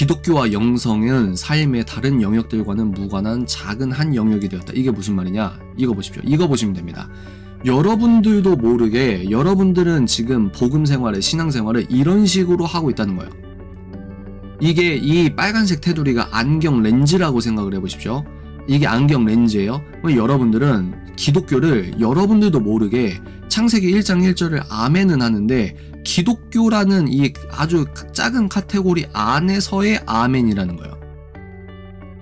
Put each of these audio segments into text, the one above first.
기독교와 영성은 삶의 다른 영역들과는 무관한 작은 한 영역이 되었다. 이게 무슨 말이냐? 이거 보십시오. 이거 보시면 됩니다. 여러분들도 모르게 여러분들은 지금 복음 생활에 신앙 생활을 이런 식으로 하고 있다는 거예요. 이게 이 빨간색 테두리가 안경 렌즈라고 생각을 해보십시오. 이게 안경 렌즈예요. 여러분들은 기독교를 여러분들도 모르게 창세기 1장 1절을 아멘은 하는데 기독교라는 이 아주 작은 카테고리 안에서의 아멘이라는 거예요.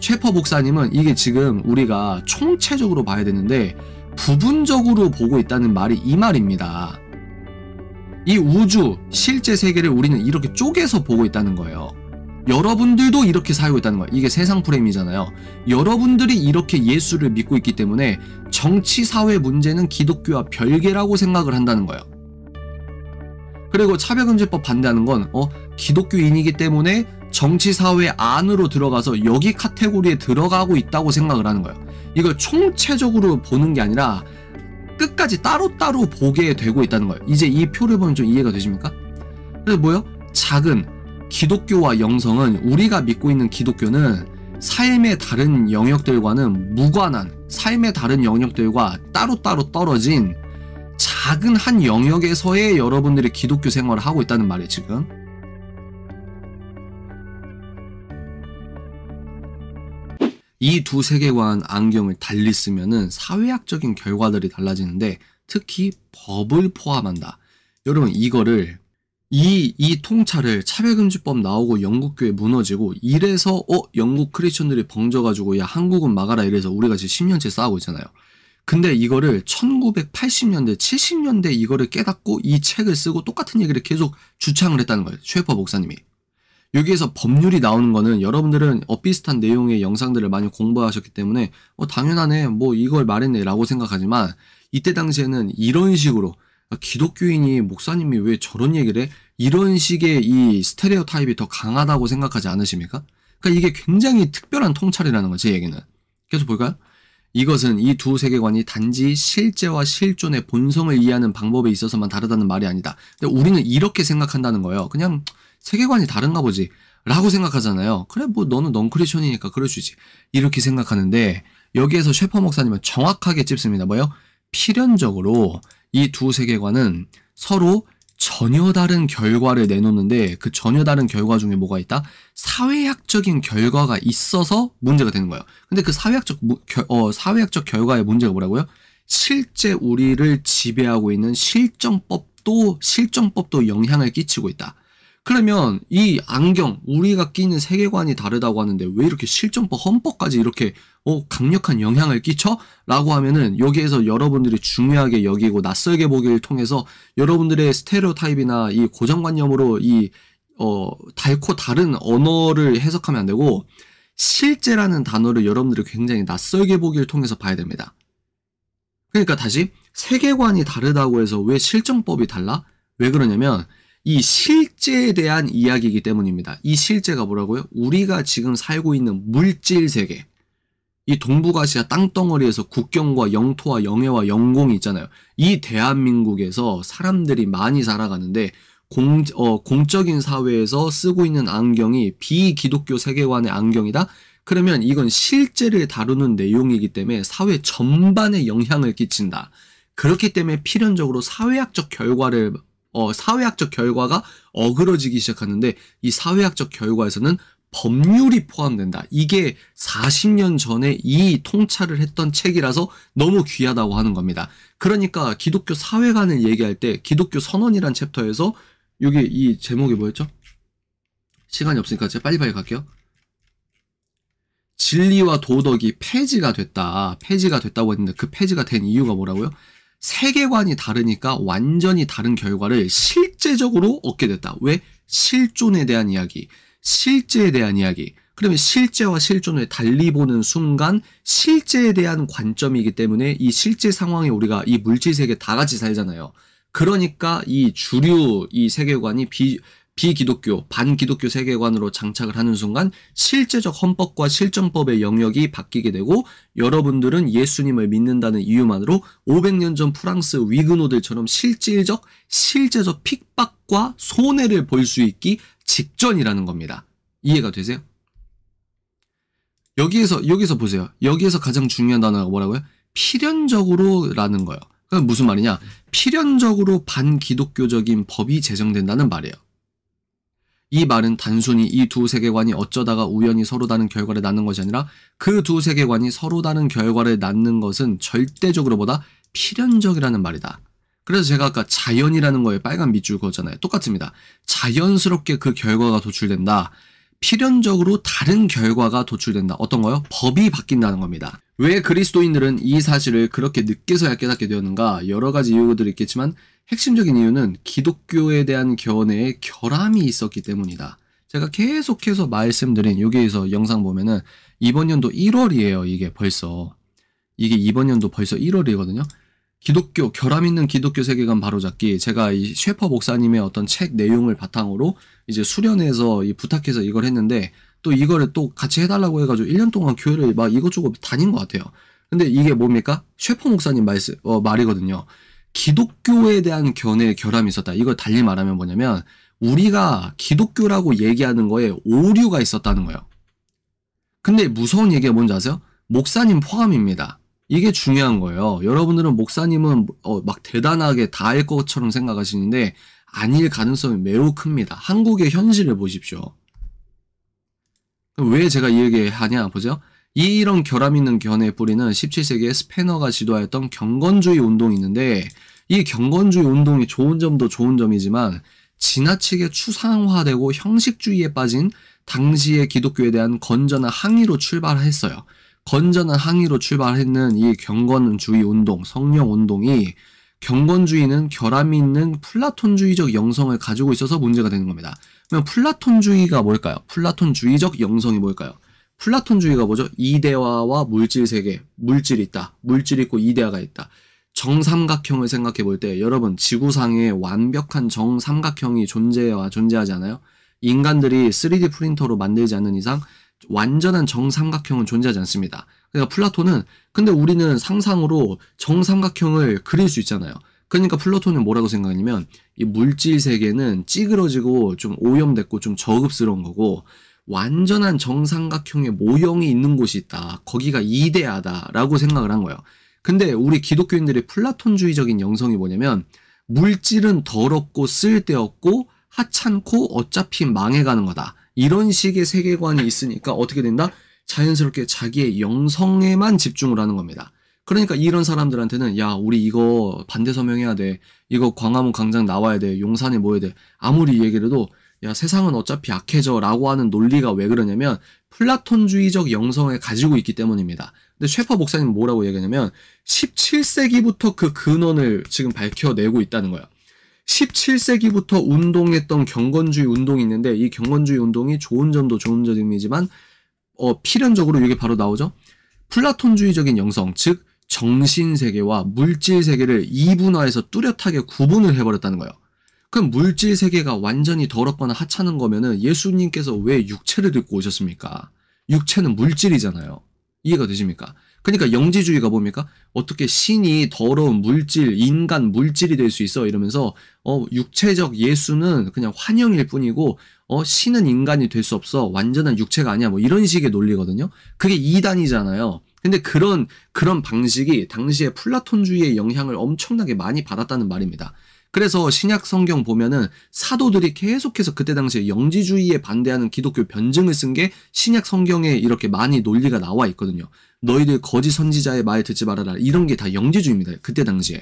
셰퍼 목사님은 이게 지금 우리가 총체적으로 봐야 되는데 부분적으로 보고 있다는 말이 이 말입니다. 이 우주, 실제 세계를 우리는 이렇게 쪼개서 보고 있다는 거예요. 여러분들도 이렇게 살고 있다는 거예요. 이게 세상 프레임이잖아요. 여러분들이 이렇게 예수를 믿고 있기 때문에 정치, 사회 문제는 기독교와 별개라고 생각을 한다는 거예요. 그리고 차별금지법 반대하는 건 어, 기독교인이기 때문에 정치 사회 안으로 들어가서 여기 카테고리에 들어가고 있다고 생각을 하는 거예요. 이걸 총체적으로 보는 게 아니라 끝까지 따로따로 보게 되고 있다는 거예요. 이제 이 표를 보면 좀 이해가 되십니까? 그래서 뭐요? 작은 기독교와 영성은 우리가 믿고 있는 기독교는 삶의 다른 영역들과는 무관한 삶의 다른 영역들과 따로따로 떨어진 작은 한 영역에서의 여러분들의 기독교 생활을 하고 있다는 말이에요, 지금. 이 두 세계관 안경을 달리 쓰면은 사회학적인 결과들이 달라지는데 특히 법을 포함한다. 여러분 이거를 이, 이 통찰을 차별금지법 나오고 영국교회 무너지고 이래서 어 영국 크리스천들이 벙져가지고 야 한국은 막아라 이래서 우리가 지금 10년째 싸우고 있잖아요. 근데 이거를 1980년대, 70년대 이거를 깨닫고 이 책을 쓰고 똑같은 얘기를 계속 주창을 했다는 거예요. 쉐퍼 목사님이. 여기에서 법률이 나오는 거는 여러분들은 엇비슷한 내용의 영상들을 많이 공부하셨기 때문에 어, 당연하네, 뭐 이걸 말했네 라고 생각하지만 이때 당시에는 이런 식으로 아, 기독교인이 목사님이 왜 저런 얘기를 해? 이런 식의 이 스테레오 타입이 더 강하다고 생각하지 않으십니까? 그러니까 이게 굉장히 특별한 통찰이라는 거제 얘기는. 계속 볼까요? 이것은 이 두 세계관이 단지 실제와 실존의 본성을 이해하는 방법에 있어서만 다르다는 말이 아니다. 근데 우리는 이렇게 생각한다는 거예요. 그냥 세계관이 다른가 보지. 라고 생각하잖아요. 그래, 뭐, 너는 넌크리션이니까 그럴 수 있지. 이렇게 생각하는데, 여기에서 셰퍼 목사님은 정확하게 찝습니다. 뭐요? 필연적으로 이 두 세계관은 서로 전혀 다른 결과를 내놓는데 그 전혀 다른 결과 중에 뭐가 있다? 사회학적인 결과가 있어서 문제가 되는 거예요. 근데 그 사회학적 어, 사회학적 결과의 문제가 뭐라고요? 실제 우리를 지배하고 있는 실정법도 실정법도 영향을 끼치고 있다. 그러면 이 안경 우리가 끼는 세계관이 다르다고 하는데 왜 이렇게 실정법 헌법까지 이렇게 어, 강력한 영향을 끼쳐? 라고 하면은 여기에서 여러분들이 중요하게 여기고 낯설게 보기를 통해서 여러분들의 스테레오 타입이나 이 고정관념으로 이, 어, 달코 다른 언어를 해석하면 안 되고 실제라는 단어를 여러분들이 굉장히 낯설게 보기를 통해서 봐야 됩니다. 그러니까 다시 세계관이 다르다고 해서 왜 실정법이 달라? 왜 그러냐면 이 실제에 대한 이야기이기 때문입니다. 이 실제가 뭐라고요? 우리가 지금 살고 있는 물질 세계. 이 동북아시아 땅덩어리에서 국경과 영토와 영해와 영공이 있잖아요. 이 대한민국에서 사람들이 많이 살아가는데 공, 어, 공적인 사회에서 쓰고 있는 안경이 비기독교 세계관의 안경이다? 그러면 이건 실제를 다루는 내용이기 때문에 사회 전반에 영향을 끼친다. 그렇기 때문에 필연적으로 사회학적 결과를 어, 사회학적 결과가 어그러지기 시작하는데 이 사회학적 결과에서는 법률이 포함된다. 이게 40년 전에 이 통찰을 했던 책이라서 너무 귀하다고 하는 겁니다. 그러니까 기독교 사회관을 얘기할 때 기독교 선언이란 챕터에서 여기 이 제목이 뭐였죠? 시간이 없으니까 제가 빨리빨리 갈게요. 진리와 도덕이 폐지가 됐다. 폐지가 됐다고 했는데 그 폐지가 된 이유가 뭐라고요? 세계관이 다르니까 완전히 다른 결과를 실제적으로 얻게 됐다. 왜? 실존에 대한 이야기. 실제에 대한 이야기. 그러면 실제와 실존을 달리 보는 순간 실제에 대한 관점이기 때문에 이 실제 상황에 우리가 이 물질 세계 다 같이 살잖아요. 그러니까 이 주류 이 세계관이 비 비기독교, 반기독교 세계관으로 장착을 하는 순간 실제적 헌법과 실정법의 영역이 바뀌게 되고 여러분들은 예수님을 믿는다는 이유만으로 500년 전 프랑스 위그노들처럼 실질적, 실제적 핍박과 손해를 볼 수 있기 직전이라는 겁니다. 이해가 되세요? 여기에서 여기서 보세요. 여기에서 가장 중요한 단어가 뭐라고요? 필연적으로라는 거예요. 그 무슨 말이냐? 필연적으로 반기독교적인 법이 제정된다는 말이에요. 이 말은 단순히 이 두 세계관이 어쩌다가 우연히 서로 다른 결과를 낳는 것이 아니라 그 두 세계관이 서로 다른 결과를 낳는 것은 절대적으로보다 필연적이라는 말이다. 그래서 제가 아까 자연이라는 거에 빨간 밑줄 그었잖아요. 똑같습니다. 자연스럽게 그 결과가 도출된다. 필연적으로 다른 결과가 도출된다. 어떤 거요? 법이 바뀐다는 겁니다. 왜 그리스도인들은 이 사실을 그렇게 늦게서야 깨닫게 되었는가? 여러 가지 이유들이 있겠지만 핵심적인 이유는 기독교에 대한 견해에 결함이 있었기 때문이다. 제가 계속해서 말씀드린 여기에서 영상 보면은 이번 연도 1월이에요. 이게 벌써 이게 이번 연도 벌써 1월이거든요. 기독교 결함 있는 기독교 세계관 바로잡기 제가 이 셰퍼 목사님의 어떤 책 내용을 바탕으로 이제 수련해서 이 부탁해서 이걸 했는데 또 이거를 또 같이 해달라고 해가지고 1년 동안 교회를 막 이것저것 다닌 것 같아요. 근데 이게 뭡니까 셰퍼 목사님 말씀 어, 말이거든요. 기독교에 대한 견해 결함이 있었다. 이걸 달리 말하면 뭐냐면 우리가 기독교라고 얘기하는 거에 오류가 있었다는 거예요. 근데 무서운 얘기가 뭔지 아세요? 목사님 포함입니다. 이게 중요한 거예요. 여러분들은 목사님은 어, 막 대단하게 다 할 것처럼 생각하시는데 아닐 가능성이 매우 큽니다. 한국의 현실을 보십시오. 왜 제가 이 얘기하냐 보죠. 이런 결함 있는 견해 뿌리는 1 7세기의 스페너가 지도하였던 경건주의 운동이 있는데 이 경건주의 운동이 좋은 점도 좋은 점이지만 지나치게 추상화되고 형식주의에 빠진 당시의 기독교에 대한 건전한 항의로 출발했어요. 건전한 항의로 출발했는 이 경건주의 운동, 성령 운동이 경건주의는 결함이 있는 플라톤주의적 영성을 가지고 있어서 문제가 되는 겁니다. 그러면 플라톤주의가 뭘까요? 플라톤주의적 영성이 뭘까요? 플라톤주의가 뭐죠? 이데아와 물질 세계, 물질이 있다. 물질 있고 이데아가 있다. 정삼각형을 생각해 볼 때 여러분 지구상에 완벽한 정삼각형이 존재와 존재하지 않아요? 인간들이 3D 프린터로 만들지 않는 이상 완전한 정삼각형은 존재하지 않습니다. 그러니까 플라톤은 근데 우리는 상상으로 정삼각형을 그릴 수 있잖아요. 그러니까 플라톤은 뭐라고 생각하냐면 이 물질 세계는 찌그러지고 좀 오염됐고 좀 저급스러운 거고 완전한 정삼각형의 모형이 있는 곳이 있다. 거기가 이데아다라고 생각을 한 거예요. 근데 우리 기독교인들의 플라톤주의적인 영성이 뭐냐면 물질은 더럽고 쓸데없고 하찮고 어차피 망해가는 거다. 이런 식의 세계관이 있으니까 어떻게 된다? 자연스럽게 자기의 영성에만 집중을 하는 겁니다. 그러니까 이런 사람들한테는 야 우리 이거 반대 서명해야 돼 이거 광화문 광장 나와야 돼 용산에 모여야 돼 아무리 얘기 해도 야 세상은 어차피 약해져 라고 하는 논리가 왜 그러냐면 플라톤주의적 영성을 가지고 있기 때문입니다 근데 쉐퍼 목사님 뭐라고 얘기하냐면 17세기부터 그 근원을 지금 밝혀내고 있다는 거예요 17세기부터 운동했던 경건주의 운동이 있는데 이 경건주의 운동이 좋은 점도 좋은 점이지만 어, 필연적으로 이게 바로 나오죠. 플라톤주의적인 영성, 즉 정신 세계와 물질 세계를 이분화해서 뚜렷하게 구분을 해버렸다는 거예요. 그럼 물질 세계가 완전히 더럽거나 하찮은 거면은 예수님께서 왜 육체를 듣고 오셨습니까? 육체는 물질이잖아요. 이해가 되십니까? 그러니까 영지주의가 뭡니까? 어떻게 신이 더러운 물질, 인간 물질이 될 수 있어 이러면서 어 육체적 예수는 그냥 환영일 뿐이고 어 신은 인간이 될 수 없어 완전한 육체가 아니야 뭐 이런 식의 논리거든요. 그게 이단이잖아요. 근데 그런 그런 방식이 당시에 플라톤주의의 영향을 엄청나게 많이 받았다는 말입니다. 그래서 신약 성경 보면은 사도들이 계속해서 그때 당시에 영지주의에 반대하는 기독교 변증을 쓴 게 신약 성경에 이렇게 많이 논리가 나와 있거든요. 너희들 거짓 선지자의 말 듣지 말아라. 이런 게 다 영지주의입니다. 그때 당시에.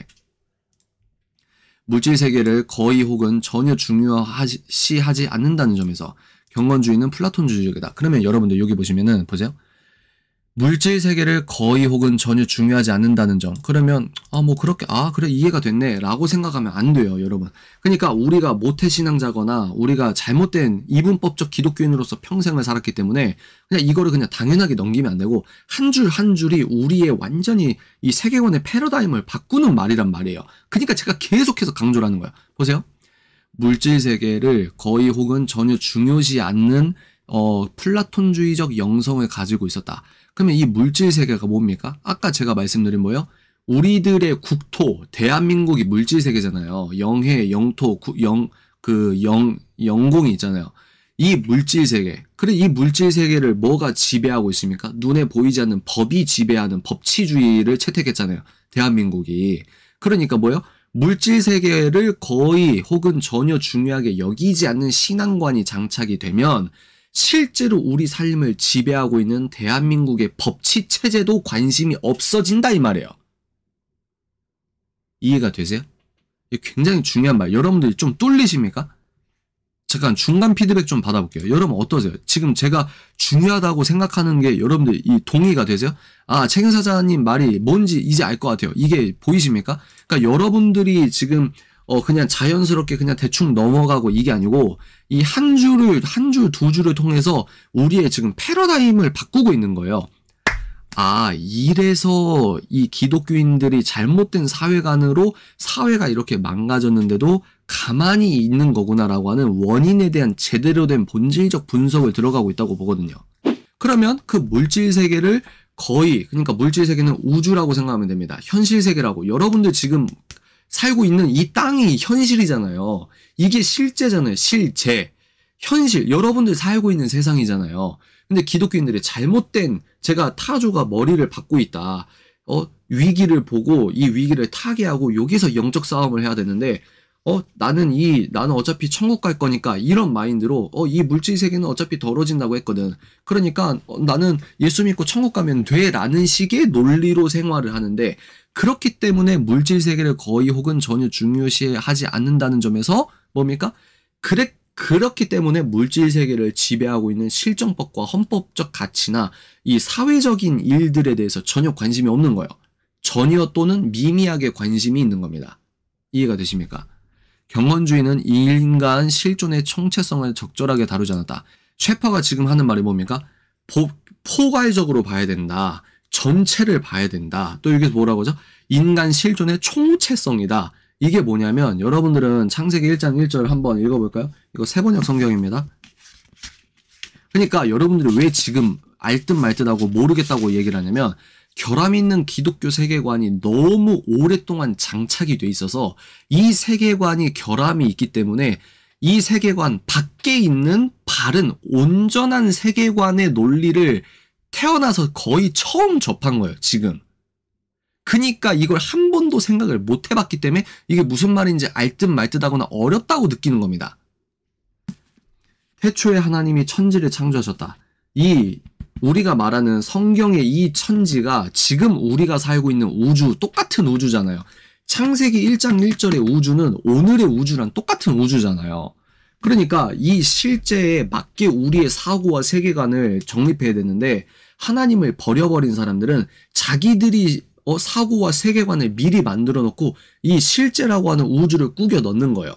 물질 세계를 거의 혹은 전혀 중요시하지 않는다는 점에서 경건주의는 플라톤주의적이다. 그러면 여러분들 여기 보시면은 보세요. 물질 세계를 거의 혹은 전혀 중요하지 않는다는 점. 그러면 아 뭐 그렇게 아 그래 이해가 됐네라고 생각하면 안 돼요, 여러분. 그러니까 우리가 모태 신앙자거나 우리가 잘못된 이분법적 기독교인으로서 평생을 살았기 때문에 그냥 이거를 그냥 당연하게 넘기면 안 되고 한 줄한 한 줄이 우리의 완전히 이 세계관의 패러다임을 바꾸는 말이란 말이에요. 그러니까 제가 계속해서 강조를 하는 거야 보세요. 물질 세계를 거의 혹은 전혀 중요시 않는 어 플라톤주의적 영성을 가지고 있었다. 그러면 이 물질 세계가 뭡니까? 아까 제가 말씀드린 뭐예요? 우리들의 국토, 대한민국이 물질 세계잖아요. 영해, 영토, 구, 영, 그 영, 영공이 있잖아요. 이 물질 세계. 그래, 이 물질 세계를 뭐가 지배하고 있습니까? 눈에 보이지 않는 법이 지배하는 법치주의를 채택했잖아요. 대한민국이. 그러니까 뭐요? 예 물질 세계를 거의 혹은 전혀 중요하게 여기지 않는 신앙관이 장착이 되면 실제로 우리 삶을 지배하고 있는 대한민국의 법치 체제도 관심이 없어진다 이 말이에요. 이해가 되세요? 굉장히 중요한 말. 여러분들 이좀 뚫리십니까? 잠깐 중간 피드백 좀 받아볼게요. 여러분 어떠세요? 지금 제가 중요하다고 생각하는 게 여러분들 이 동의가 되세요? 아, 책임 사자님 말이 뭔지 이제 알 것 같아요. 이게 보이십니까? 그러니까 여러분들이 지금 어 그냥 자연스럽게 그냥 대충 넘어가고 이게 아니고 이 한 줄을 한 줄 두 줄을 통해서 우리의 지금 패러다임을 바꾸고 있는 거예요. 아, 이래서 이 기독교인들이 잘못된 사회관으로 사회가 이렇게 망가졌는데도 가만히 있는 거구나라고 하는 원인에 대한 제대로 된 본질적 분석을 들어가고 있다고 보거든요. 그러면 그 물질 세계를 거의, 그러니까 물질 세계는 우주라고 생각하면 됩니다. 현실 세계라고. 여러분들 지금 살고 있는 이 땅이 현실이잖아요. 이게 실제잖아요. 실제. 현실. 여러분들 살고 있는 세상이잖아요. 근데 기독교인들의 잘못된 제가 타조가 머리를 받고 있다. 어, 위기를 보고 이 위기를 타개하고 여기서 영적 싸움을 해야 되는데 어, 나는 이, 나는 어차피 천국 갈 거니까 이런 마인드로, 어, 이 물질 세계는 어차피 더러진다고 했거든. 그러니까 어, 나는 예수 믿고 천국 가면 돼. 라는 식의 논리로 생활을 하는데, 그렇기 때문에 물질 세계를 거의 혹은 전혀 중요시하지 않는다는 점에서 뭡니까? 그래, 그렇기 때문에 물질 세계를 지배하고 있는 실정법과 헌법적 가치나 이 사회적인 일들에 대해서 전혀 관심이 없는 거예요. 전혀 또는 미미하게 관심이 있는 겁니다. 이해가 되십니까? 경건주의는 인간 실존의 총체성을 적절하게 다루지 않았다. 셰퍼가 지금 하는 말이 뭡니까? 보, 포괄적으로 봐야 된다. 전체를 봐야 된다. 또 이게 뭐라고 하죠? 인간 실존의 총체성이다. 이게 뭐냐면 여러분들은 창세기 1장 1절 한번 읽어볼까요? 이거 세번역 성경입니다. 그러니까 여러분들이 왜 지금 알듯 말듯하고 모르겠다고 얘기를 하냐면 결함 있는 기독교 세계관이 너무 오랫동안 장착이 돼 있어서 이 세계관이 결함이 있기 때문에 이 세계관 밖에 있는 바른 온전한 세계관의 논리를 태어나서 거의 처음 접한 거예요, 지금. 그니까 이걸 한 번도 생각을 못 해봤기 때문에 이게 무슨 말인지 알 듯 말듯 하거나 어렵다고 느끼는 겁니다. 태초에 하나님이 천지를 창조하셨다. 이 우리가 말하는 성경의 이 천지가 지금 우리가 살고 있는 우주, 똑같은 우주잖아요. 창세기 1장 1절의 우주는 오늘의 우주랑 똑같은 우주잖아요. 그러니까 이 실제에 맞게 우리의 사고와 세계관을 정립해야 되는데 하나님을 버려버린 사람들은 자기들이 어, 사고와 세계관을 미리 만들어 놓고 이 실제라고 하는 우주를 꾸겨 넣는 거예요.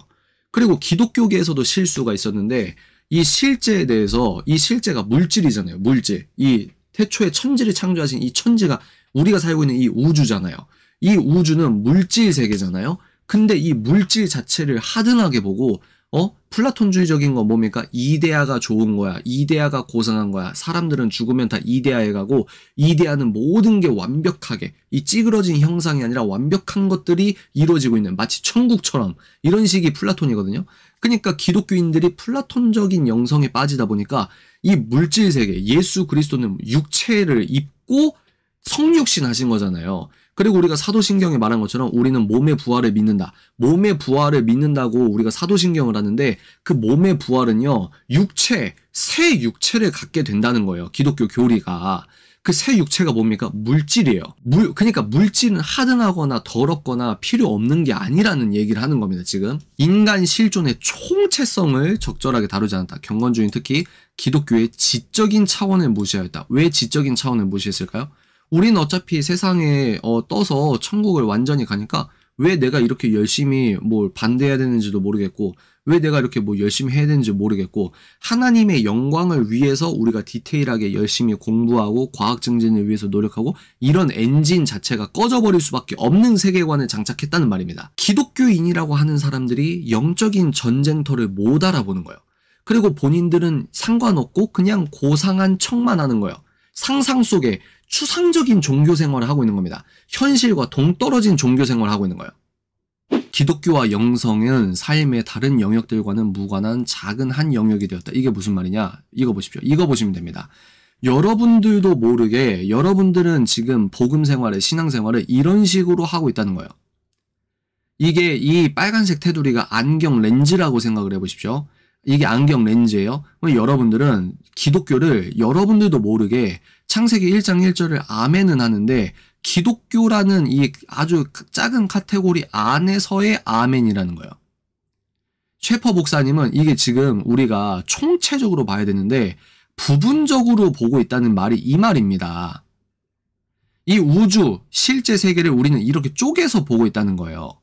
그리고 기독교계에서도 실수가 있었는데 이 실제에 대해서 이 실제가 물질이잖아요. 물질. 이 태초에 천지를 창조하신 이 천지가 우리가 살고 있는 이 우주잖아요. 이 우주는 물질 세계잖아요. 근데 이 물질 자체를 하등하게 보고 어? 플라톤주의적인 건 뭡니까? 이데아가 좋은 거야. 이데아가 고상한 거야. 사람들은 죽으면 다 이데아에 가고 이데아는 모든 게 완벽하게 이 찌그러진 형상이 아니라 완벽한 것들이 이루어지고 있는 마치 천국처럼 이런 식이 플라톤이거든요. 그러니까 기독교인들이 플라톤적인 영성에 빠지다 보니까 이 물질 세계 예수 그리스도는 육체를 입고 성육신 하신 거잖아요. 그리고 우리가 사도신경에 말한 것처럼 우리는 몸의 부활을 믿는다. 몸의 부활을 믿는다고 우리가 사도신경을 하는데 그 몸의 부활은요, 육체, 새 육체를 갖게 된다는 거예요. 기독교 교리가. 그 새 육체가 뭡니까? 물질이에요. 물, 그러니까 물질은 하등하거나 더럽거나 필요 없는 게 아니라는 얘기를 하는 겁니다, 지금. 인간 실존의 총체성을 적절하게 다루지 않았다. 경건주의는 특히 기독교의 지적인 차원을 무시하였다. 왜 지적인 차원을 무시했을까요? 우린 어차피 세상에 어, 떠서 천국을 완전히 가니까 왜 내가 이렇게 열심히 뭘 반대해야 되는지도 모르겠고 왜 내가 이렇게 뭐 열심히 해야 되는지 모르겠고 하나님의 영광을 위해서 우리가 디테일하게 열심히 공부하고 과학 증진을 위해서 노력하고 이런 엔진 자체가 꺼져버릴 수밖에 없는 세계관에 장착했다는 말입니다. 기독교인이라고 하는 사람들이 영적인 전쟁터를 못 알아보는 거예요. 그리고 본인들은 상관없고 그냥 고상한 척만 하는 거예요. 상상 속에 추상적인 종교 생활을 하고 있는 겁니다. 현실과 동떨어진 종교 생활을 하고 있는 거예요. 기독교와 영성은 삶의 다른 영역들과는 무관한 작은 한 영역이 되었다. 이게 무슨 말이냐? 이거 보십시오. 이거 보시면 됩니다. 여러분들도 모르게 여러분들은 지금 복음 생활에 신앙 생활을 이런 식으로 하고 있다는 거예요. 이게 이 빨간색 테두리가 안경 렌즈라고 생각을 해보십시오. 이게 안경 렌즈예요. 여러분들은 기독교를 여러분들도 모르게 창세기 1장 1절을 아멘은 하는데 기독교라는 이 아주 작은 카테고리 안에서의 아멘이라는 거예요. 최퍼 목사님은 이게 지금 우리가 총체적으로 봐야 되는데 부분적으로 보고 있다는 말이 이 말입니다. 이 우주, 실제 세계를 우리는 이렇게 쪼개서 보고 있다는 거예요.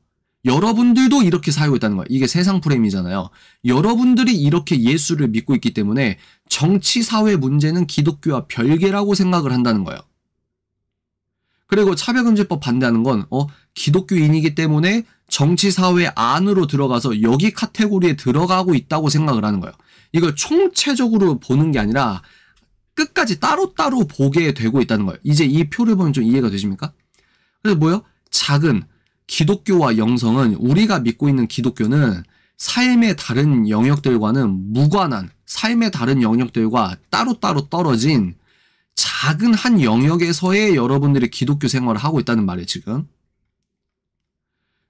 여러분들도 이렇게 살고 있다는 거예요 이게 세상 프레임이잖아요. 여러분들이 이렇게 예수를 믿고 있기 때문에 정치 사회 문제는 기독교와 별개라고 생각을 한다는 거예요. 그리고 차별금지법 반대하는 건 어, 기독교인이기 때문에 정치 사회 안으로 들어가서 여기 카테고리에 들어가고 있다고 생각을 하는 거예요. 이걸 총체적으로 보는 게 아니라 끝까지 따로따로 보게 되고 있다는 거예요. 이제 이 표를 보면 좀 이해가 되십니까? 그래서 뭐요? 작은 기독교와 영성은 우리가 믿고 있는 기독교는 삶의 다른 영역들과는 무관한 삶의 다른 영역들과 따로따로 떨어진 작은 한 영역에서의 여러분들이 기독교 생활을 하고 있다는 말이에요 지금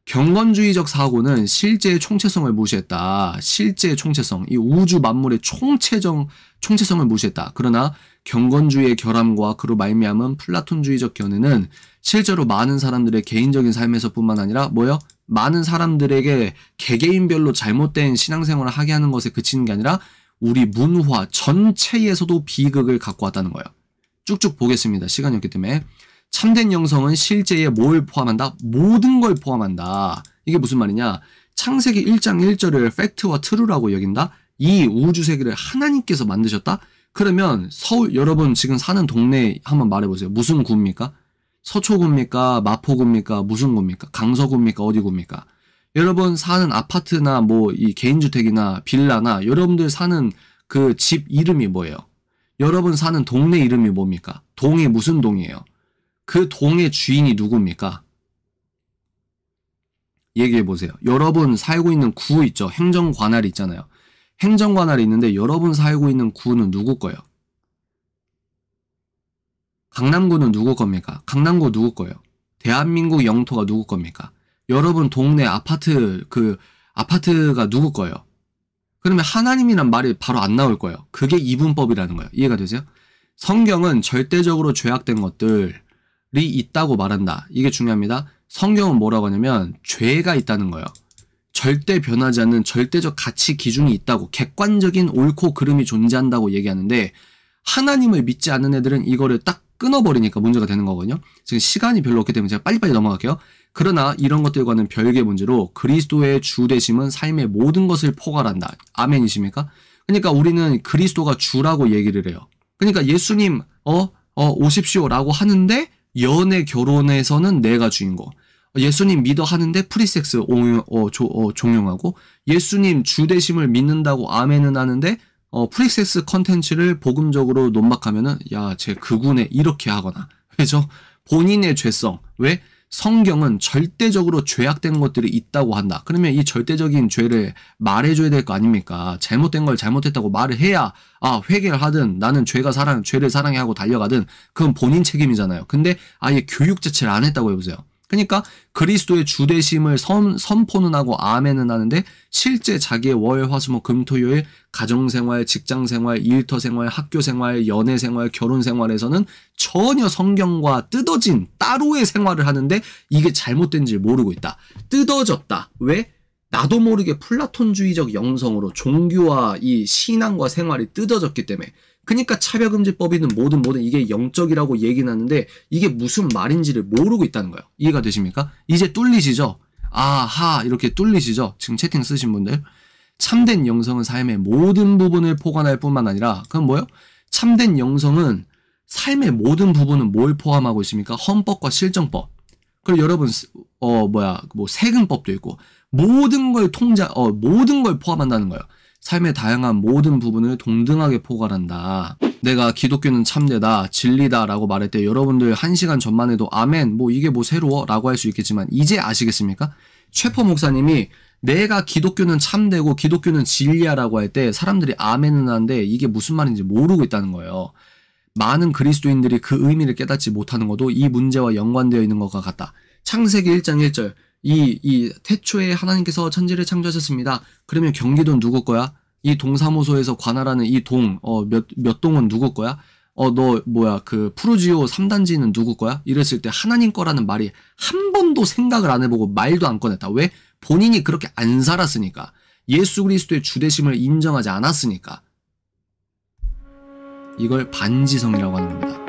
경건주의적 사고는 실제의 총체성을 무시했다. 실제의 총체성, 이 우주 만물의 총체적 총체성을 무시했다. 그러나 경건주의의 결함과 그로 말미암은 플라톤주의적 견해는 실제로 많은 사람들의 개인적인 삶에서뿐만 아니라 뭐요? 많은 사람들에게 개개인별로 잘못된 신앙생활을 하게 하는 것에 그치는 게 아니라 우리 문화 전체에서도 비극을 갖고 왔다는 거예요. 쭉쭉 보겠습니다. 시간이 없기 때문에. 참된 영성은 실제에 뭘 포함한다? 모든 걸 포함한다. 이게 무슨 말이냐? 창세기 1장 1절을 팩트와 트루라고 여긴다? 이 우주 세계를 하나님께서 만드셨다? 그러면 서울 여러분 지금 사는 동네 한번 말해보세요. 무슨 구입니까? 서초구입니까? 마포구입니까? 무슨 구입니까? 강서구입니까? 어디 구입니까? 여러분 사는 아파트나 뭐 이 개인주택이나 빌라나 여러분들 사는 그 집 이름이 뭐예요? 여러분 사는 동네 이름이 뭡니까? 동이 무슨 동이에요? 그 동의 주인이 누굽니까? 얘기해 보세요. 여러분 살고 있는 구 있죠? 행정 관할 있잖아요. 행정관할이 있는데 여러분 살고 있는 구는 누구 거예요? 강남구는 누구 겁니까? 강남구 누구 거예요? 대한민국 영토가 누구 겁니까? 여러분 동네 아파트 그 아파트가 누구 거예요? 그러면 하나님이란 말이 바로 안 나올 거예요. 그게 이분법이라는 거예요. 이해가 되세요? 성경은 절대적으로 죄악된 것들이 있다고 말한다. 이게 중요합니다. 성경은 뭐라고 하냐면 죄가 있다는 거예요. 절대 변하지 않는 절대적 가치 기준이 있다고 객관적인 옳고 그름이 존재한다고 얘기하는데 하나님을 믿지 않는 애들은 이거를 딱 끊어버리니까 문제가 되는 거거든요. 지금 시간이 별로 없기 때문에 제가 빨리빨리 넘어갈게요. 그러나 이런 것들과는 별개 문제로 그리스도의 주되심은 삶의 모든 것을 포괄한다. 아멘이십니까? 그러니까 우리는 그리스도가 주라고 얘기를 해요. 그러니까 예수님 어, 어 오십시오라고 하는데 연애 결혼에서는 내가 주인 공 예수님 믿어 하는데 프리섹스 어, 조, 어, 종용하고 예수님 주대심을 믿는다고 아멘은 하는데 어, 프리섹스 컨텐츠를 복음적으로 논박하면은 야제 그군에 이렇게 하거나 그죠 본인의 죄성 왜 성경은 절대적으로 죄악된 것들이 있다고 한다. 그러면 이 절대적인 죄를 말해줘야 될 거 아닙니까? 잘못된 걸 잘못했다고 말을 해야 아 회개를 하든 나는 죄가 사랑 죄를 사랑해 하고 달려가든 그건 본인 책임이잖아요. 근데 아예 교육 자체를 안 했다고 해보세요. 그러니까 그리스도의 주대심을 선, 포는 하고 아멘은 하는데 실제 자기의 월, 화, 수, 목, 뭐 금, 토, 요일 가정생활, 직장생활, 일터생활, 학교생활, 연애생활, 결혼생활에서는 전혀 성경과 뜯어진 따로의 생활을 하는데 이게 잘못된지 모르고 있다. 뜯어졌다. 왜? 나도 모르게 플라톤주의적 영성으로 종교와 이 신앙과 생활이 뜯어졌기 때문에 그러니까 차별금지법이든 뭐든 뭐든 이게 영적이라고 얘기는 하는데 이게 무슨 말인지를 모르고 있다는 거예요. 이해가 되십니까? 이제 뚫리시죠? 아하 이렇게 뚫리시죠? 지금 채팅 쓰신 분들. 참된 영성은 삶의 모든 부분을 포괄할 뿐만 아니라 그건 뭐예요? 참된 영성은 삶의 모든 부분은 뭘 포함하고 있습니까? 헌법과 실정법. 그리고 여러분 어 뭐야 뭐 세금법도 있고 모든 걸 통제 어 모든 걸 포함한다는 거예요. 삶의 다양한 모든 부분을 동등하게 포괄한다. 내가 기독교는 참되다, 진리다 라고 말할 때 여러분들 한시간 전만 해도 아멘, 뭐 이게 뭐 새로워 라고 할 수 있겠지만 이제 아시겠습니까? 최퍼 목사님이 내가 기독교는 참되고 기독교는 진리야 라고 할 때 사람들이 아멘은 하는데 이게 무슨 말인지 모르고 있다는 거예요. 많은 그리스도인들이 그 의미를 깨닫지 못하는 것도 이 문제와 연관되어 있는 것과 같다. 창세기 1장 1절 이, 이 태초에 하나님께서 천지를 창조하셨습니다. 그러면 경기도는 누구 거야? 이 동사무소에서 관할하는 이 동, 어, 몇, 몇 동은 누구 거야? 어, 너, 뭐야, 그, 푸르지오 3단지는 누구 거야? 이랬을 때 하나님 거라는 말이 한 번도 생각을 안 해보고 말도 안 꺼냈다. 왜? 본인이 그렇게 안 살았으니까. 예수 그리스도의 주대심을 인정하지 않았으니까. 이걸 반지성이라고 하는 겁니다.